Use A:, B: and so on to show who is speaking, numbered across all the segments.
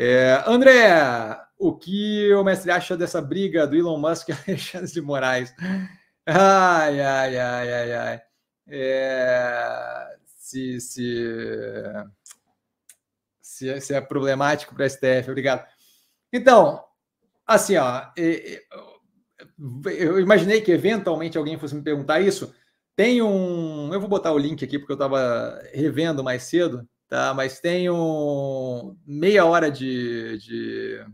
A: É, André, o que o mestre acha dessa briga do Elon Musk e Alexandre de Moraes? Ai, ai, ai, ai, ai. É, se, se, se, se, é problemático para a STF, obrigado. Então, assim, ó, eu imaginei que eventualmente alguém fosse me perguntar isso. Tem um. Eu vou botar o link aqui porque eu estava revendo mais cedo tá? Mas tem um meia hora de, de...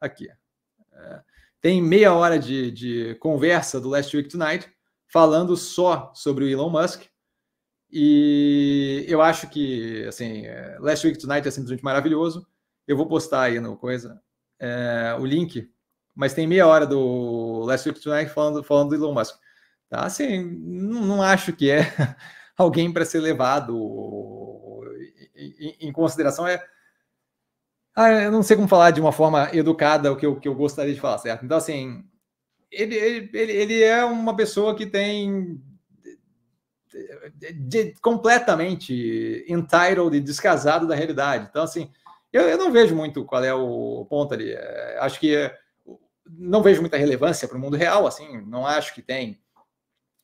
A: aqui. É, tem meia hora de, de conversa do Last Week Tonight falando só sobre o Elon Musk. E eu acho que, assim, é, Last Week Tonight é simplesmente maravilhoso. Eu vou postar aí no coisa é, o link, mas tem meia hora do Last Week Tonight falando, falando do Elon Musk. Tá? Assim, não, não acho que é alguém para ser levado em, consideração é. Ah, eu não sei como falar de uma forma educada o que eu, que eu gostaria de falar, certo? Então, assim, ele, ele, ele é uma pessoa que tem de, de, completamente entitled e descasado da realidade. Então, assim, eu, eu, não vejo muito qual é o ponto ali. É, acho que é, não vejo muita relevância para o mundo real, assim, não acho que tem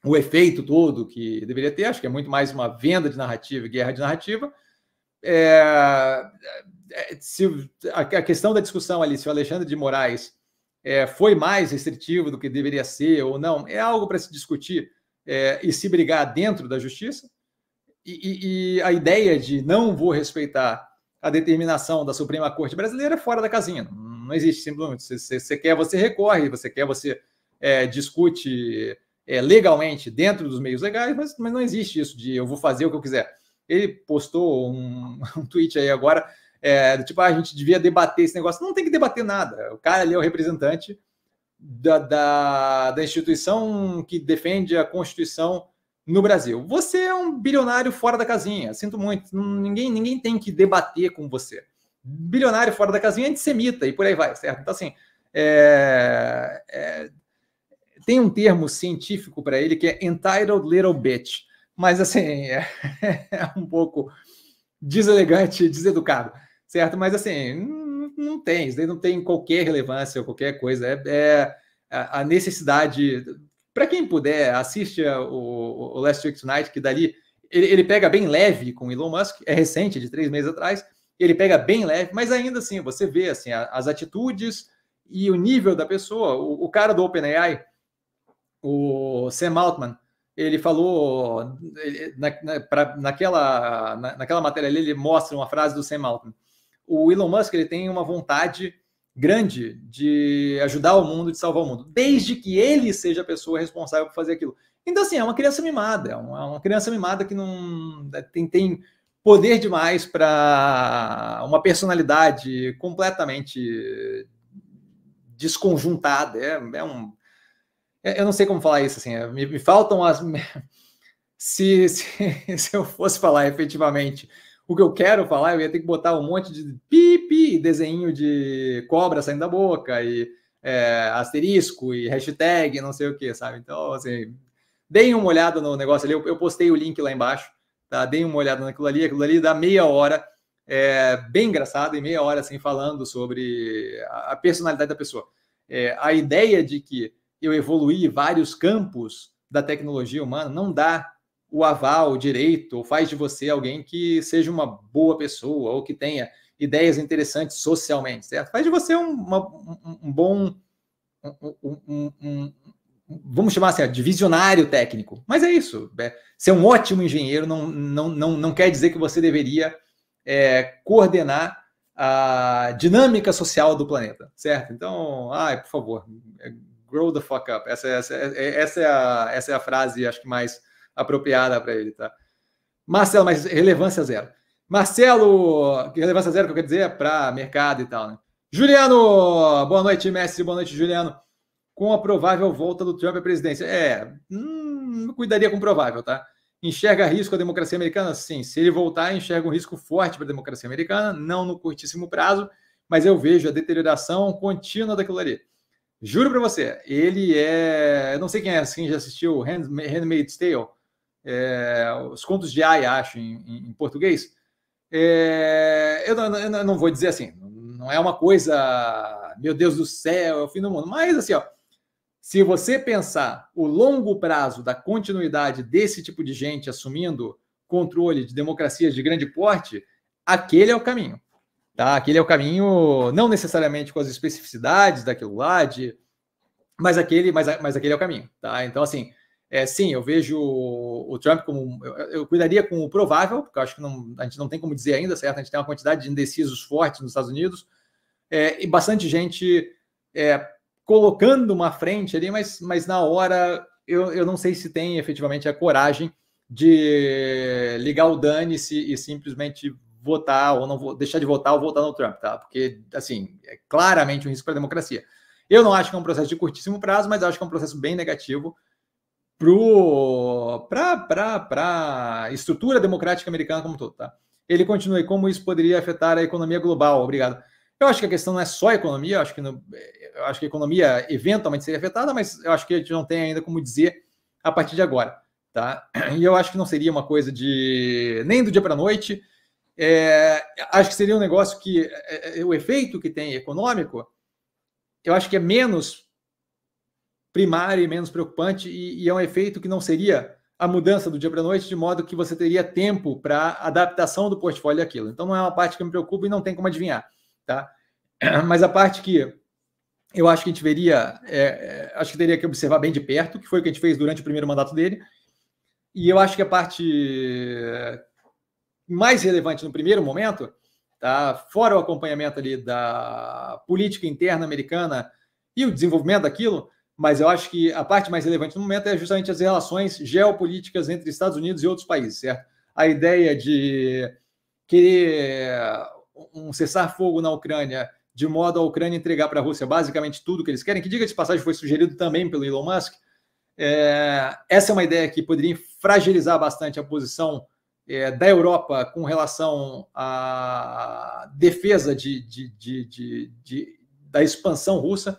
A: o efeito todo que deveria ter. Acho que é muito mais uma venda de narrativa, guerra de narrativa, é, é, é, se, a, a, questão da discussão ali, se o Alexandre de Moraes é, foi mais restritivo do que deveria ser ou não, é algo para se discutir é, e se brigar dentro da justiça. E, e, e, a ideia de não vou respeitar a determinação da Suprema Corte brasileira é fora da casinha. Não, existe simplesmente. Você, você, você, quer, você recorre, você quer, você é, discute legalmente dentro dos meios legais, mas, mas não existe isso de eu vou fazer o que eu quiser. Ele postou um, um tweet aí agora, é, tipo, ah, a gente devia debater esse negócio. Não tem que debater nada. O cara ali é o representante da, da, da instituição que defende a Constituição no Brasil. Você é um bilionário fora da casinha. Sinto muito. Ninguém, ninguém tem que debater com você. Bilionário fora da casinha é antissemita e por aí vai, certo? Então, assim, é, é, tem um termo científico para ele que é entitled little bitch mas assim, é, é um pouco deselegante, deseducado, certo? Mas assim, não, não tem, isso daí não tem qualquer relevância ou qualquer coisa. É, é a necessidade. Para quem puder, assiste o, o Last Week Tonight, que dali ele, ele pega bem leve com Elon Musk, é recente, de três meses atrás, ele pega bem leve, mas ainda assim você vê assim as atitudes e o nível da pessoa. O, o cara do OpenAI, o Sam Altman, ele falou ele, na, na, pra, naquela, na, naquela matéria ali, ele mostra uma frase do Sam Altman. O Elon Musk ele tem uma vontade grande de ajudar o mundo, de salvar o mundo, desde que ele seja a pessoa responsável por fazer aquilo. Então, assim, é uma criança mimada, é uma, é uma criança mimada que não é, tem, tem poder demais para uma personalidade completamente desconjuntada. É, é um eu não sei como falar isso, assim, é, me, me faltam as. Se, se, se, eu fosse falar efetivamente o que eu quero falar, eu ia ter que botar um monte de pipi, desenho de cobra saindo da boca, e é, asterisco, e hashtag, não sei o que, sabe? Então, assim, deem uma olhada no negócio ali, eu, eu, postei o link lá embaixo, tá? Deem uma olhada naquilo ali, aquilo ali dá meia hora, é, bem engraçado, e meia hora, assim, falando sobre a, a personalidade da pessoa. É, a ideia de que eu evoluir vários campos da tecnologia humana, não dá o aval direito, ou faz de você alguém que seja uma boa pessoa, ou que tenha ideias interessantes socialmente, certo? Faz de você um, uma, um, um bom. Um, um, vamos chamar assim, de visionário técnico. Mas é isso. É, ser um ótimo engenheiro não, não, não, não quer dizer que você deveria é, coordenar a dinâmica social do planeta, certo? Então, ai, por favor, é, Grow the fuck up. Essa, essa, essa, é, a, essa é a frase, acho que mais apropriada para ele, tá? Marcelo, mas relevância zero. Marcelo, relevância zero que eu quero dizer é para mercado e tal, né? Juliano, boa noite, mestre, boa noite, Juliano. Com a provável volta do Trump à presidência. É, hum, cuidaria com provável, tá? Enxerga risco a democracia americana? Sim. Se ele voltar, enxerga um risco forte para a democracia americana, não no curtíssimo prazo, mas eu vejo a deterioração contínua daquilo ali. Juro para você, ele é. Eu não sei quem é, quem já assistiu Handmaid's Tale, é, os contos de Aya, acho, em, em português. É, eu, não, eu, não, vou dizer assim, não é uma coisa, meu Deus do céu, é o fim do mundo. Mas assim, ó, se você pensar o longo prazo da continuidade desse tipo de gente assumindo controle de democracias de grande porte, aquele é o caminho. Tá? Aquele é o caminho, não necessariamente com as especificidades daquilo lá, de, mas, aquele, mas, mas aquele é o caminho. Tá? Então, assim, é, sim, eu vejo o Trump como. Eu, eu, cuidaria com o provável, porque eu acho que não, a gente não tem como dizer ainda, certo? A gente tem uma quantidade de indecisos fortes nos Estados Unidos é, e bastante gente é, colocando uma frente ali, mas, mas na hora eu, eu não sei se tem efetivamente a coragem de ligar o dane-se e simplesmente votar ou não vou deixar de votar ou votar no Trump, tá? Porque, assim, é claramente um risco para a democracia. Eu não acho que é um processo de curtíssimo prazo, mas acho que é um processo bem negativo para a estrutura democrática americana como um todo, tá? Ele continua, e como isso poderia afetar a economia global? Obrigado. Eu acho que a questão não é só a economia, eu acho que, no, eu acho que a economia eventualmente seria afetada, mas eu acho que a gente não tem ainda como dizer a partir de agora, tá? E eu acho que não seria uma coisa de nem do dia para a noite, é, acho que seria um negócio que é, é, é, o efeito que tem econômico, eu acho que é menos primário e menos preocupante, e, e é um efeito que não seria a mudança do dia para a noite, de modo que você teria tempo para adaptação do portfólio aquilo Então, não é uma parte que me preocupa e não tem como adivinhar. Tá? Mas a parte que eu acho que a gente veria, é, é, acho que teria que observar bem de perto, que foi o que a gente fez durante o primeiro mandato dele, e eu acho que a parte mais relevante no primeiro momento, tá? fora o acompanhamento ali da política interna americana e o desenvolvimento daquilo, mas eu acho que a parte mais relevante no momento é justamente as relações geopolíticas entre Estados Unidos e outros países, certo? A ideia de querer eh, um cessar-fogo na Ucrânia de modo a Ucrânia entregar para a Rússia basicamente tudo que eles querem, que diga de passagem foi sugerido também pelo Elon Musk. É, essa é uma ideia que poderia fragilizar bastante a posição é, da Europa com relação à defesa de, de, de, da expansão russa.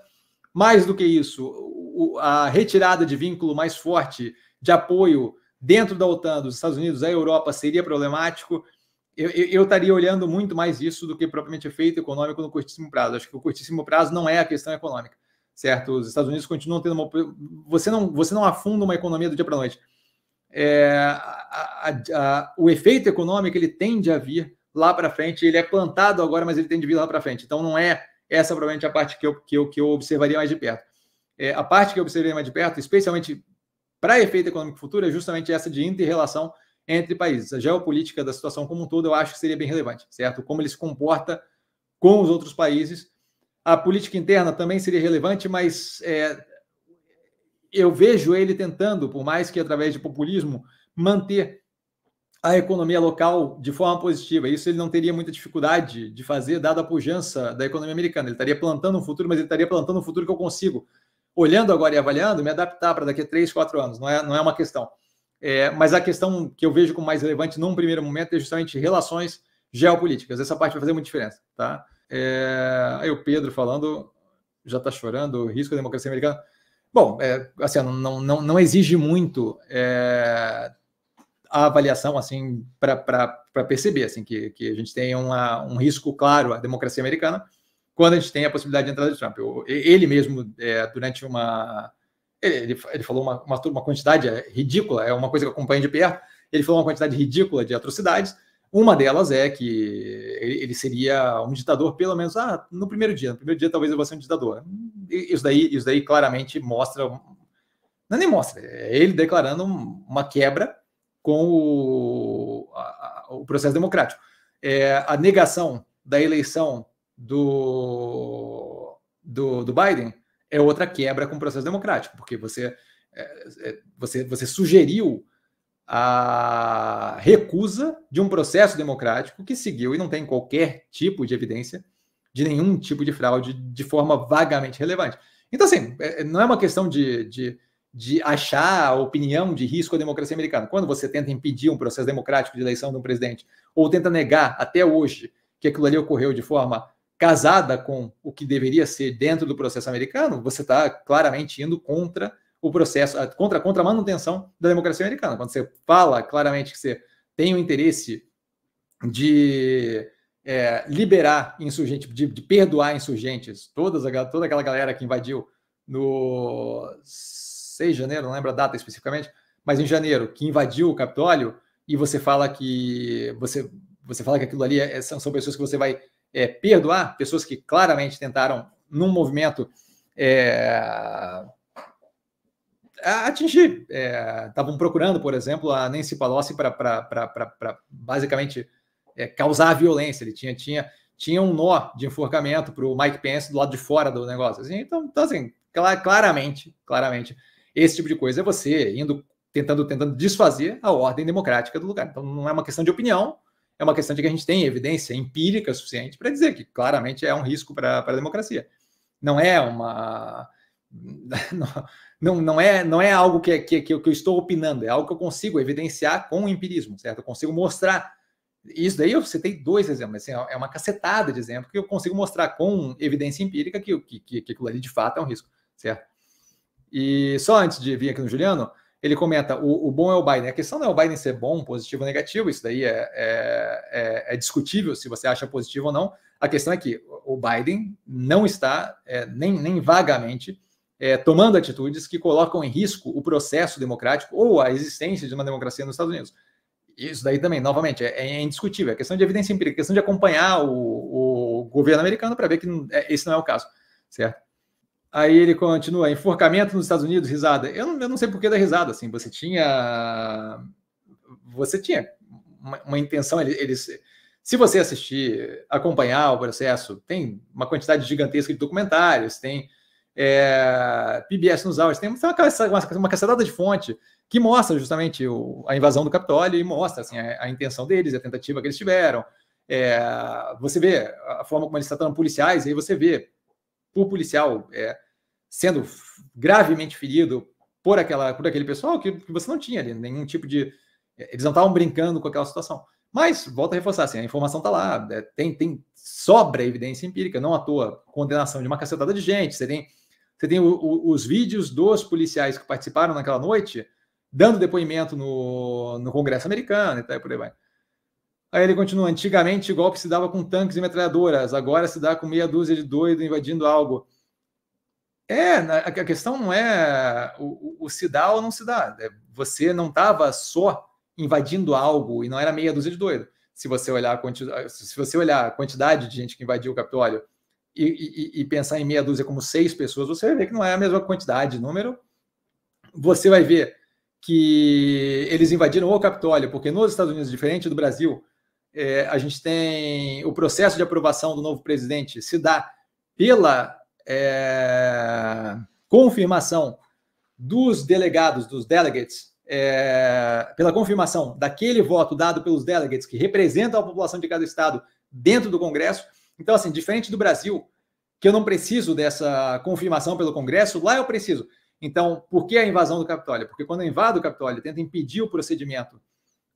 A: Mais do que isso, a retirada de vínculo mais forte de apoio dentro da OTAN, dos Estados Unidos, à Europa seria problemático. Eu, eu, eu, estaria olhando muito mais isso do que propriamente efeito econômico no curtíssimo prazo. Acho que o curtíssimo prazo não é a questão econômica, certo? Os Estados Unidos continuam tendo uma. Você não, você não afunda uma economia do dia para a noite é, a, a, a, o efeito econômico ele tende a vir lá para frente. Ele é plantado agora, mas ele tende a vir lá para frente. Então não é essa provavelmente a parte que eu, que eu, que eu observaria mais de perto. É, a parte que eu observaria mais de perto, especialmente para efeito econômico futuro, é justamente essa de inter-relação entre países. A geopolítica da situação como um todo, eu acho que seria bem relevante, certo? Como ele se comporta com os outros países. A política interna também seria relevante, mas é, eu vejo ele tentando, por mais que através de populismo, manter a economia local de forma positiva. Isso ele não teria muita dificuldade de fazer, dada a pujança da economia americana. Ele estaria plantando um futuro, mas ele estaria plantando um futuro que eu consigo, olhando agora e avaliando, me adaptar para daqui a três, quatro anos. Não é, não é uma questão. É, mas a questão que eu vejo como mais relevante num primeiro momento é justamente relações geopolíticas. Essa parte vai fazer muita diferença. Tá? É, aí o Pedro falando, já está chorando, risco da democracia americana. Bom, é, assim, não, não, não exige muito é, a avaliação assim para perceber assim, que, que a gente tem uma, um risco claro à democracia americana quando a gente tem a possibilidade de entrada de Trump. Eu, ele mesmo, é, durante uma. Ele, ele falou uma, uma, uma, quantidade é, ridícula, é uma coisa que eu acompanho de perto. Ele falou uma quantidade ridícula de atrocidades, uma delas é que ele seria um ditador, pelo menos ah, no primeiro dia. No primeiro dia, talvez eu vou ser um ditador. Isso daí, isso daí claramente mostra. Não é nem mostra, é ele declarando uma quebra com o, a, o processo democrático. É, a negação da eleição do, do, do, Biden é outra quebra com o processo democrático, porque você, é, é você, você sugeriu a recusa de um processo democrático que seguiu e não tem qualquer tipo de evidência de nenhum tipo de fraude de forma vagamente relevante. Então, assim, é, é, não é uma questão de, de, de achar a opinião de risco à democracia americana. Quando você tenta impedir um processo democrático de eleição de um presidente, ou tenta negar até hoje que aquilo ali ocorreu de forma casada com o que deveria ser dentro do processo americano, você está claramente indo contra o processo contra, contra a manutenção da democracia americana. Quando você fala claramente que você tem o interesse de é, liberar insurgentes, de, de, perdoar insurgentes, todas, toda aquela galera que invadiu no 6 de janeiro, não lembro a data especificamente, mas em janeiro, que invadiu o Capitólio, e você fala que você, você fala que aquilo ali é, é são, são pessoas que você vai é, perdoar, pessoas que claramente tentaram, num movimento é, atingir. Estavam é, procurando, por exemplo, a Nancy Pelosi para basicamente é, causar a violência. Ele tinha, tinha, tinha um nó de enforcamento para o Mike Pence do lado de fora do negócio. Assim, então, então, assim, claramente, claramente, esse tipo de coisa é você indo tentando, tentando desfazer a ordem democrática do lugar. Então, não é uma questão de opinião, é uma questão de que a gente tem evidência empírica suficiente para dizer que claramente é um risco para a democracia. Não é uma. não, não, é, não é algo que, é, que, é, que, eu estou opinando, é algo que eu consigo evidenciar com o empirismo, certo? Eu consigo mostrar. Isso daí eu citei dois exemplos, assim, é, é uma cacetada de exemplo que eu consigo mostrar com evidência empírica que, que, que, que aquilo ali de fato é um risco, certo? E só antes de vir aqui no Juliano, ele comenta: o, o, bom é o Biden. A questão não é o Biden ser bom, positivo ou negativo, isso daí é, é, é, discutível se você acha positivo ou não. A questão é que o Biden não está, é, nem, nem vagamente, é, tomando atitudes que colocam em risco o processo democrático ou a existência de uma democracia nos Estados Unidos. Isso daí também, novamente, é, é indiscutível. É questão de evidência empírica, é questão de acompanhar o, o governo americano para ver que não, é, esse não é o caso, certo? Aí ele continua, enforcamento nos Estados Unidos, risada. Eu não, eu não sei por que da risada, assim, você tinha... Você tinha uma, uma intenção, eles... Se você assistir, acompanhar o processo, tem uma quantidade gigantesca de documentários, tem é, PBS nos hours, tem uma, uma, uma cacetada de fonte que mostra justamente o, a invasão do Capitólio e mostra assim, a, a, intenção deles, a tentativa que eles tiveram. É, você vê a forma como eles tratam policiais, e aí você vê o policial é, sendo gravemente ferido por, aquela, por aquele pessoal que, que você não tinha ali, nenhum tipo de. É, eles não estavam brincando com aquela situação. Mas, volta a reforçar, assim, a informação está lá, é, tem, tem sobra evidência empírica, não à toa condenação de uma cacetada de gente, você tem você tem o, o, os vídeos dos policiais que participaram naquela noite dando depoimento no, no Congresso americano e tal, e por aí vai. Aí ele continua: antigamente golpe se dava com tanques e metralhadoras, agora se dá com meia dúzia de doido invadindo algo. É, a questão não é o, o se dá ou não se dá. É, você não estava só invadindo algo e não era meia dúzia de doido. Se você olhar a, se você olhar a quantidade de gente que invadiu o Capitólio e, e, pensar em meia dúzia como seis pessoas, você vai ver que não é a mesma quantidade de número. Você vai ver que eles invadiram o Capitólio, porque nos Estados Unidos, diferente do Brasil, é, a gente tem o processo de aprovação do novo presidente se dá pela é, confirmação dos delegados, dos delegates, é, pela confirmação daquele voto dado pelos delegates que representam a população de cada estado dentro do Congresso. Então, assim, diferente do Brasil, que eu não preciso dessa confirmação pelo Congresso, lá eu preciso. Então, por que a invasão do Capitólio? Porque quando eu invado o Capitólio, tenta impedir o procedimento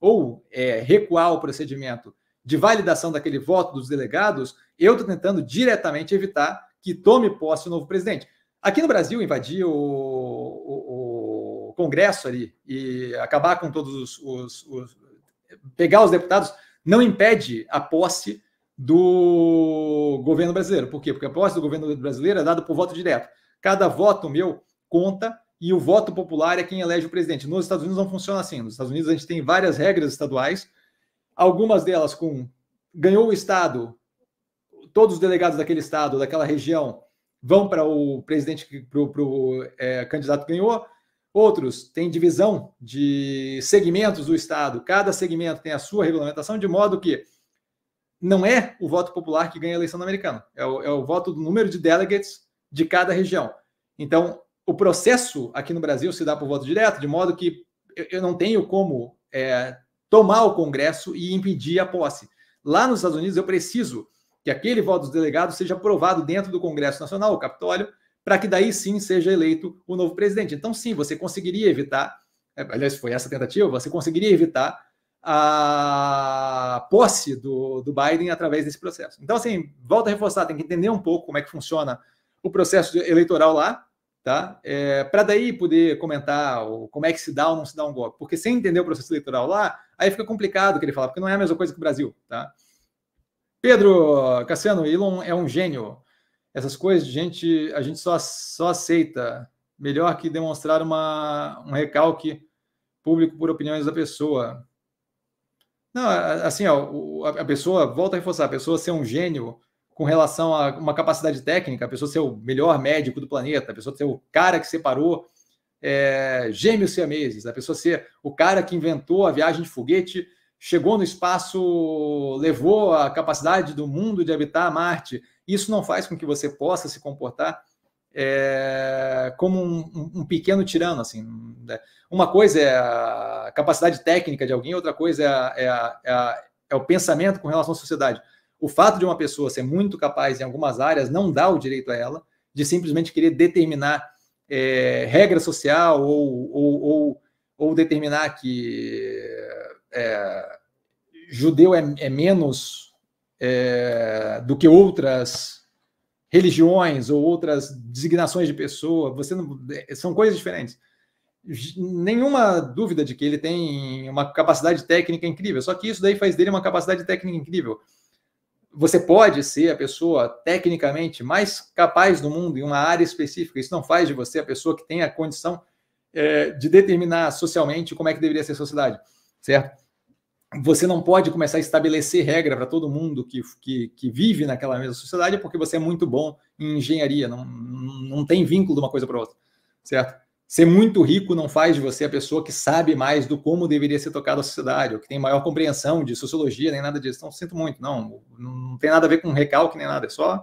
A: ou é, recuar o procedimento de validação daquele voto dos delegados, eu estou tentando diretamente evitar que tome posse o novo presidente. Aqui no Brasil, invadir o, o, o Congresso ali e acabar com todos os, os, os. pegar os deputados não impede a posse do governo brasileiro. Por quê? Porque a posse do governo brasileiro é dada por voto direto. Cada voto meu conta e o voto popular é quem elege o presidente. Nos Estados Unidos não funciona assim. Nos Estados Unidos a gente tem várias regras estaduais, algumas delas com ganhou o estado, todos os delegados daquele estado, daquela região vão para o presidente, para o é, candidato que ganhou. Outros têm divisão de segmentos do Estado, cada segmento tem a sua regulamentação, de modo que não é o voto popular que ganha a eleição americana, é o, é o voto do número de delegates de cada região. Então, o processo aqui no Brasil se dá por voto direto, de modo que eu não tenho como é, tomar o Congresso e impedir a posse. Lá nos Estados Unidos, eu preciso que aquele voto dos delegados seja aprovado dentro do Congresso Nacional, o Capitólio, para que daí sim seja eleito o novo presidente. Então, sim, você conseguiria evitar é, aliás, foi essa tentativa, você conseguiria evitar a posse do, do Biden através desse processo. Então, assim, volta a reforçar, tem que entender um pouco como é que funciona o processo eleitoral lá, tá? É, para daí poder comentar o, como é que se dá ou não se dá um golpe. Porque sem entender o processo eleitoral lá, aí fica complicado o que ele fala, porque não é a mesma coisa que o Brasil, tá? Pedro Cassiano, Elon é um gênio. Essas coisas a gente, a gente só, só aceita. Melhor que demonstrar uma, um recalque público por opiniões da pessoa. Não, assim, ó, a pessoa, volta a reforçar, a pessoa ser um gênio com relação a uma capacidade técnica, a pessoa ser o melhor médico do planeta, a pessoa ser o cara que separou é, gêmeos siameses, a pessoa ser o cara que inventou a viagem de foguete, chegou no espaço, levou a capacidade do mundo de habitar Marte. Isso não faz com que você possa se comportar é, como um, um, pequeno tirano, assim. Né? Uma coisa é a capacidade técnica de alguém, outra coisa é, a, é, a, é, a, é, o pensamento com relação à sociedade. O fato de uma pessoa ser muito capaz em algumas áreas não dá o direito a ela de simplesmente querer determinar é, regra social ou, ou, ou, ou determinar que é, judeu é, é menos do que outras religiões ou outras designações de pessoa, você não, é, são coisas diferentes. Nenhuma dúvida de que ele tem uma capacidade técnica incrível, só que isso daí faz dele uma capacidade técnica incrível. Você pode ser a pessoa tecnicamente mais capaz do mundo em uma área específica, isso não faz de você a pessoa que tem a condição é, de determinar socialmente como é que deveria ser a sociedade, certo? você não pode começar a estabelecer regra para todo mundo que, que, que, vive naquela mesma sociedade porque você é muito bom em engenharia, não, não tem vínculo de uma coisa para outra, certo? Ser muito rico não faz de você a pessoa que sabe mais do como deveria ser tocada a sociedade, ou que tem maior compreensão de sociologia, nem nada disso. Então, sinto muito, não, não tem nada a ver com recalque nem nada, é só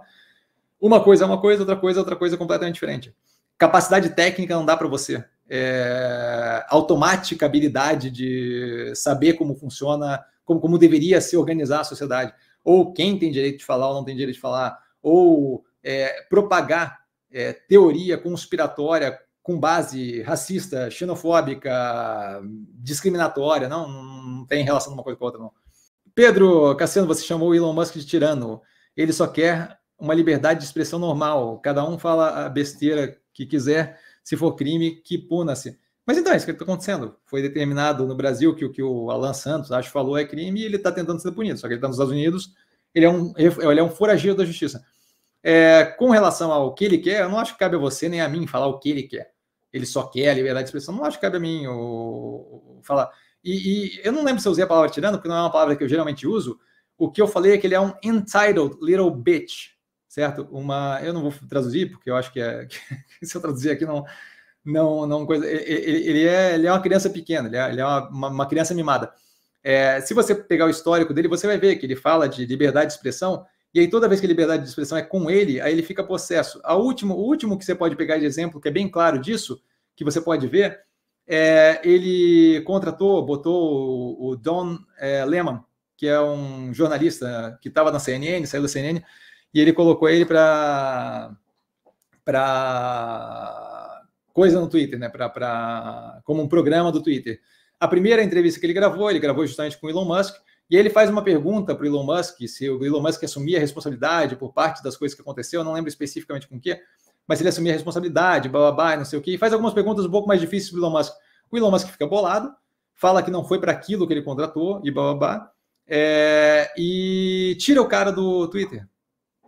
A: uma coisa é uma coisa, outra coisa é outra coisa completamente diferente. Capacidade técnica não dá para você é, automática habilidade de saber como funciona, como, como deveria se organizar a sociedade, ou quem tem direito de falar ou não tem direito de falar, ou é, propagar é, teoria conspiratória com base racista, xenofóbica, discriminatória, não, não tem relação uma coisa com a outra, não. Pedro Cassiano, você chamou Elon Musk de tirano. Ele só quer uma liberdade de expressão normal. Cada um fala a besteira que quiser se for crime, que puna-se. Mas então, é isso que está acontecendo. Foi determinado no Brasil que o que o Alan Santos, acho, falou é crime e ele está tentando ser punido. Só que ele está nos Estados Unidos, ele é um, ele é um foragido da justiça. É, com relação ao que ele quer, eu não acho que cabe a você nem a mim falar o que ele quer. Ele só quer a liberdade de expressão. Não acho que cabe a mim o, falar. E, e, eu não lembro se eu usei a palavra tirando, porque não é uma palavra que eu geralmente uso. O que eu falei é que ele é um entitled little bitch certo? Uma, eu não vou traduzir porque eu acho que, é, que se eu traduzir aqui não, não, não coisa. Ele, ele, é, ele é uma criança pequena, ele é, ele é uma, uma, criança mimada. É, se você pegar o histórico dele, você vai ver que ele fala de liberdade de expressão e aí toda vez que a liberdade de expressão é com ele, aí ele fica possesso. A último, o último que você pode pegar de exemplo que é bem claro disso, que você pode ver, é, ele contratou, botou o, Don é, Lehman, que é um jornalista que estava na CNN, saiu da CNN, e ele colocou ele para para coisa no Twitter, né? Para como um programa do Twitter. A primeira entrevista que ele gravou, ele gravou justamente com o Elon Musk, e ele faz uma pergunta para o Elon Musk, se o Elon Musk assumia a responsabilidade por parte das coisas que aconteceu, não lembro especificamente com o que, mas ele assumia a responsabilidade, blá, blá, blá, não sei o que, e faz algumas perguntas um pouco mais difíceis para o Elon Musk. O Elon Musk fica bolado, fala que não foi para aquilo que ele contratou, e blá, blá, blá, é, e tira o cara do Twitter.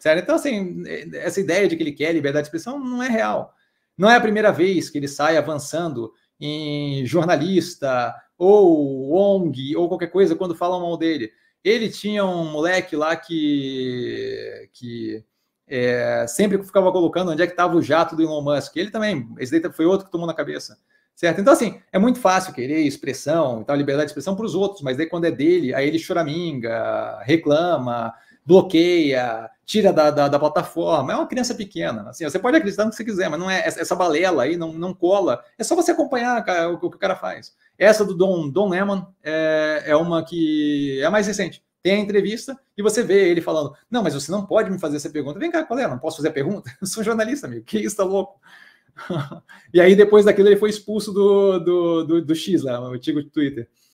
A: Certo? Então, assim, é, essa ideia de que ele quer liberdade de expressão não é real. Não é a primeira vez que ele sai avançando em jornalista ou ONG ou qualquer coisa quando falam mal dele. Ele tinha um moleque lá que, que é, sempre ficava colocando onde é que estava o jato do Elon Musk. Ele também, esse daí foi outro que tomou na cabeça. Certo? Então, assim, é muito fácil querer expressão, tal liberdade de expressão para os outros, mas daí quando é dele, aí ele choraminga, reclama, bloqueia, tira da, da, da, plataforma. É uma criança pequena. Assim, você pode acreditar no que você quiser, mas não é essa balela aí, não, não cola. É só você acompanhar o, que o cara faz. Essa do Don, Don Lemon é, é uma que é mais recente. Tem a entrevista e você vê ele falando: Não, mas você não pode me fazer essa pergunta. Vem cá, qual é? Não posso fazer a pergunta? Eu sou jornalista, amigo. Que isso, tá louco? e aí, depois daquilo, ele foi expulso do, do, do, do X lá, o antigo Twitter.